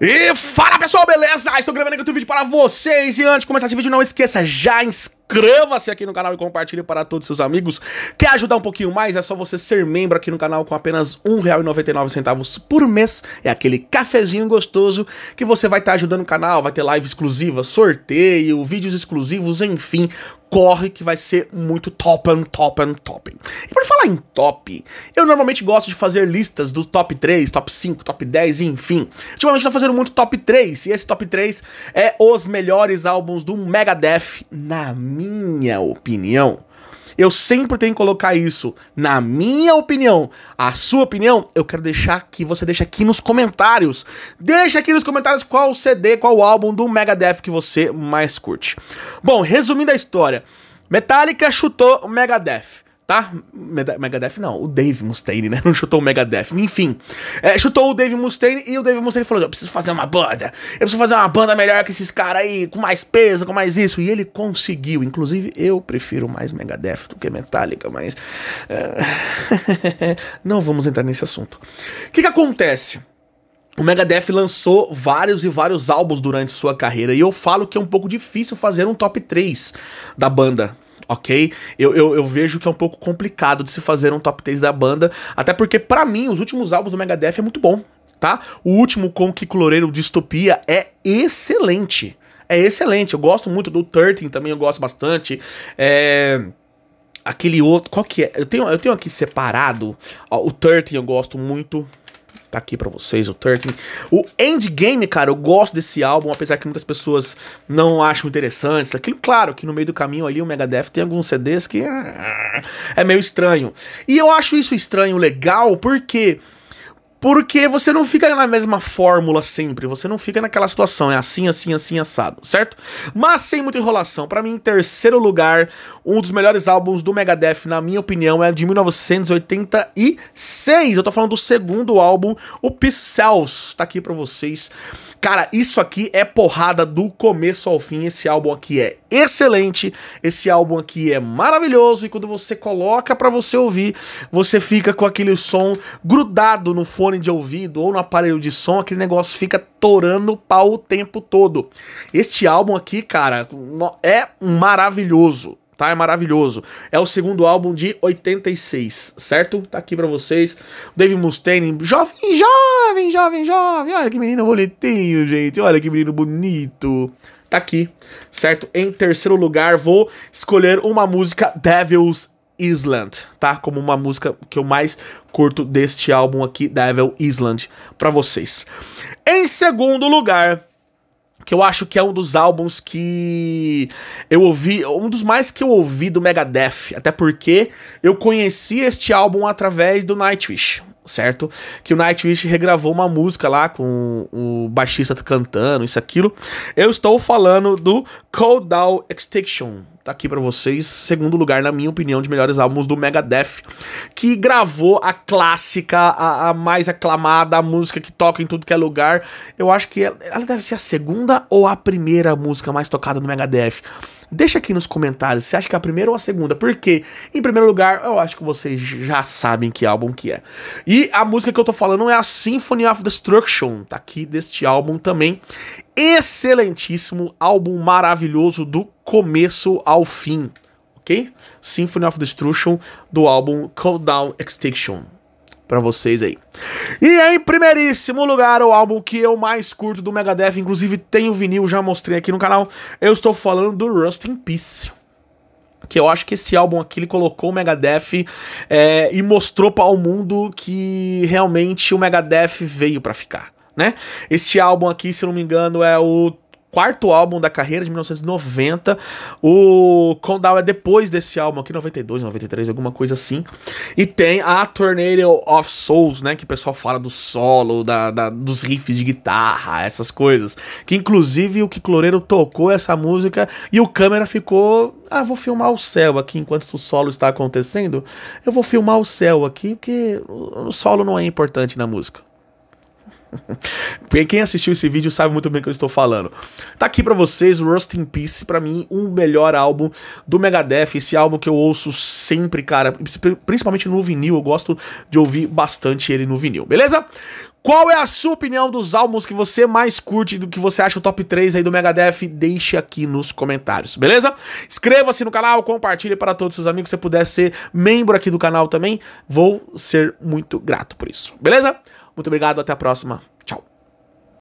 E fala pessoal, beleza? Estou gravando aqui outro vídeo para vocês e antes de começar esse vídeo não esqueça, já inscreva inscreva-se aqui no canal e compartilhe para todos seus amigos. Quer ajudar um pouquinho mais? É só você ser membro aqui no canal com apenas R$1,99 por mês. É aquele cafezinho gostoso que você vai estar tá ajudando o canal, vai ter live exclusiva, sorteio, vídeos exclusivos, enfim corre que vai ser muito top and top and top. E por falar em top, eu normalmente gosto de fazer listas do top 3, top 5, top 10, enfim. Ultimamente tô tá fazendo muito top 3, e esse top 3 é os melhores álbuns do Megadeth na minha minha opinião. Eu sempre tenho que colocar isso na minha opinião. A sua opinião, eu quero deixar que você deixe aqui nos comentários. Deixa aqui nos comentários qual CD, qual álbum do Megadeth que você mais curte. Bom, resumindo a história. Metallica chutou o Megadeth tá? Megadeth, não, o Dave Mustaine, né? Não chutou o Megadeth. Enfim, é, chutou o Dave Mustaine e o Dave Mustaine falou: Eu preciso fazer uma banda, eu preciso fazer uma banda melhor que esses caras aí, com mais peso, com mais isso. E ele conseguiu. Inclusive, eu prefiro mais Megadeth do que Metallica, mas. É... não vamos entrar nesse assunto. O que, que acontece? O Megadeth lançou vários e vários álbuns durante sua carreira, e eu falo que é um pouco difícil fazer um top 3 da banda, ok? Eu, eu, eu, vejo que é um pouco complicado de se fazer um top 10 da banda, até porque, para mim, os últimos álbuns do Megadeth é muito bom, tá? O último com que cloreiro Distopia é excelente. É excelente. Eu gosto muito do 13 também, eu gosto bastante. É aquele outro. Qual que é? Eu tenho, eu tenho aqui separado. Ó, o 13 eu gosto muito. Tá aqui para vocês o 13. O Endgame, cara, eu gosto desse álbum, apesar que muitas pessoas não acham interessante. isso Aquilo, claro, que no meio do caminho ali o Megadeth tem alguns CDs que ah, é meio estranho. E eu acho isso estranho legal porque porque você não fica na mesma fórmula sempre, você não fica naquela situação, é assim, assim, assim, assado, certo? Mas sem muita enrolação, para mim, em terceiro lugar, um dos melhores álbuns do Megadeth, na minha opinião, é de 1986. Eu tô falando do segundo álbum, o Peace Cells, tá aqui pra vocês. Cara, isso aqui é porrada do começo ao fim, esse álbum aqui é excelente, esse álbum aqui é maravilhoso, e quando você coloca para você ouvir, você fica com aquele som grudado no fone fone de ouvido ou no aparelho de som, aquele negócio fica torando o pau o tempo todo. Este álbum aqui, cara, é maravilhoso. Tá, é maravilhoso. É o segundo álbum de 86, certo? Tá aqui para vocês. Dave Mustaine, jovem, jovem, jovem, jovem. Olha que menino bonitinho, gente. Olha que menino bonito tá aqui, certo? Em terceiro lugar, vou escolher uma música Devil's Island, tá? Como uma música que eu mais curto deste álbum aqui, Devil Island, para vocês. Em segundo lugar, que eu acho que é um dos álbuns que eu ouvi, um dos mais que eu ouvi do Megadeth, até porque eu conheci este álbum através do Nightwish, certo? Que o Nightwish regravou uma música lá com o baixista cantando, isso aquilo. Eu estou falando do Cold Down Extinction, tá aqui para vocês, segundo lugar, na minha opinião, de melhores álbuns do Megadeth, que gravou a clássica, a, a mais aclamada, a música que toca em tudo que é lugar. Eu acho que ela, ela deve ser a segunda ou a primeira música mais tocada do Megadeth. Deixa aqui nos comentários se acha que é a primeira ou a segunda, porque, em primeiro lugar, eu acho que vocês já sabem que álbum que é. E a música que eu tô falando é a Symphony of Destruction, tá aqui deste álbum também. Excelentíssimo, álbum maravilhoso do começo ao fim, ok? Symphony of Destruction do álbum Countdown Extinction para vocês aí. E em primeiríssimo lugar, o álbum que eu mais curto do Megadeth, inclusive tem o vinil, já mostrei aqui no canal, eu estou falando do Rust in Peace. Que eu acho que esse álbum aqui ele colocou o Megadeth é, e mostrou para o mundo que realmente o Megadeth veio para ficar. Né? Este álbum aqui, se não me engano, é o quarto álbum da carreira de 1990. O Countdown é depois desse álbum aqui, 92, 93, alguma coisa assim. E tem a Tornado of Souls, né? Que o pessoal fala do solo, da, da dos riffs de guitarra, essas coisas. Que inclusive o que Cloreiro tocou essa música e o câmera ficou. Ah, vou filmar o céu aqui enquanto o solo está acontecendo. Eu vou filmar o céu aqui, porque o solo não é importante na música. Quem assistiu esse vídeo sabe muito bem o que eu estou falando. Tá aqui para vocês Rust in Peace, para mim o melhor álbum do Megadeth, esse álbum que eu ouço sempre, cara, principalmente no vinil, eu gosto de ouvir bastante ele no vinil, beleza? Qual é a sua opinião dos álbuns que você mais curte do que você acha o top 3 aí do Megadeth? Deixe aqui nos comentários, beleza? Inscreva-se no canal, compartilhe para todos os seus amigos, se puder ser membro aqui do canal também, vou ser muito grato por isso, beleza? Muito obrigado, até a próxima.